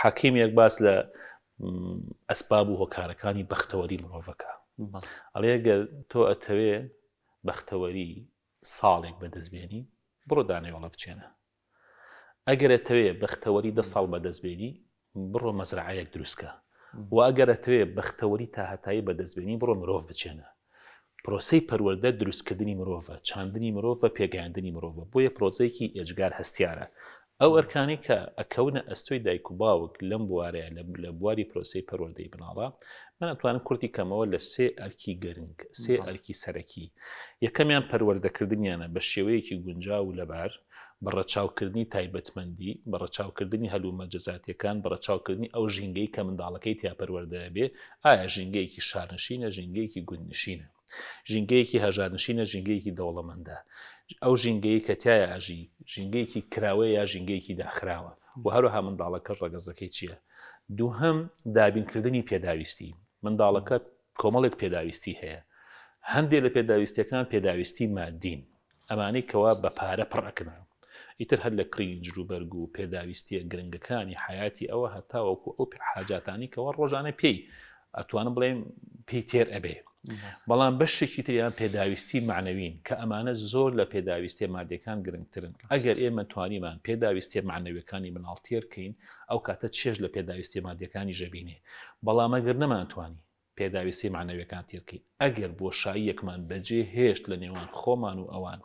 حەکیمێک باس لە ئەسباب و هۆکارەکانی بەختەوەری مرۆڤەکە ئەڵێگەر تۆ ئەتەوێ بەختەوەری ساڵێک بەدەستبێنی بڕۆ دانەوەڵە بچێنە ئەگەرەتەوێ بەختەوەری دە ساڵ بەدەستبێنی بڕۆ مەزرعەیەک دروستکە واگەرەتەوێ بەختەوەری تاهتایی بەدەستبێنی بڕۆ مرۆڤ بچێنە پرۆسی پەروەەردە دروستکردنی مرۆڤە چاندنی مرۆڤە پێگەیاندنی مرۆڤە بۆیە پرۆزەیەکی ئێجگار هەستیارە ئەو ئەرکانی کە ئەکەونە ئەستۆی دایک و باوک لەم بوارەیە لە بواری پرۆسی پەروەردەی بناڵە من ئەتوانم کورتی کەمەوە لە سێ ئەرکی گەرنگ سێ ئەرکی سەرەکی یەکەمیان پەروەردەکردنیانە بە شێوەیەکی گونجاو لەبار بەڕەچاوکردنی تایبەتمەندی بەڕەچاوکردنی هەلومە جزاتیەکان بەڕەچاوکردنی ئەو ژینگەی کە منداڵەکەی تیاپەروەەردە بێ ئایا ژینگەیەکی شارنشینە ژینگەیەکی گوندنشینە ژینگەیەکی هەژارنشینە ژینگەیەکی دەوڵەمەندە ئەو ژینگەی کە تایە ئاژی ژینگەیەکی کراوەیە یا ژینگەیەکی داخراوە و هەروەها منداڵەکەش ڕگەزەکەی چییە دووهم دابینکردنی پێداویستی منداڵەکە کۆمەڵێک پێداویستی هەیە هەندێک لە پێداویستیەکان پێداویستی مادین ئەمانەی کەوا بە پارە پڕەکەن ئیتر هەر لە کرین جروبەرگ و پێداویستیە گرنگەکانی حیاتی ئەوە هەتاوەکو ئەو حاجاتانی کەەوە ڕۆژانە پێی ئەتوانم بڵێم پێی تێر ئەبێ بەڵام بەشێکی تریان پێداویستی معنەوین کە ئەمانە زۆر لە پێداویستێ مادەکان گرنگترن ئەگەر ئێمە توانیمان پێداویستێ معنەوەکانی مناڵتیێرکەین ئەو کاتە چێش لە پێداویستی مادەکانی ژەبینێ بەڵام ئەگەر نەمانتوانی پێداویستی معنەوەکان تێرکەین ئەگەر بۆشاییەکمان بەجێ هێشت لە نێوان خۆمان و ئەوان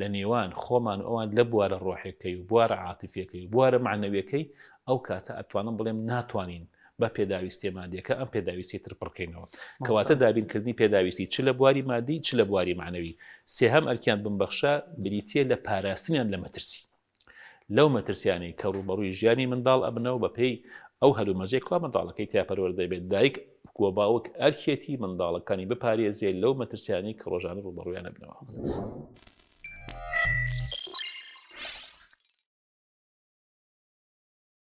لە نێوان خۆمان و ئەوان لە بوارە ڕۆحەکەی و بوارە عاتفەکەی و بوارە معنەوەکەی ئەو کاتە ئەتوانم بڵێم ناتوانین بە پێداویستی مادیەکە ئەم پێداویستی تر پڕکەینەوە کەواتە دابینکردنی پێداویستی چ لە بواری مادی چ لە بواری معنەوی سێهام ئەرکیان بمبەخشە بریتە لە پاراستنیان لە مەترسی لەو مەترسیانی کە ڕوبەڕووی ژیانی منداڵ ئەبنەوە بە پێی ئەو هەلومەجێک کوا منداڵەکەی تیاپەرەوە دەبێت دایک گووە باوک ئەرکێتی منداڵەکانی بپارێزیێ لەو مەترسیانی کە ڕۆژانە ڕوبەڕویانە بنەوە.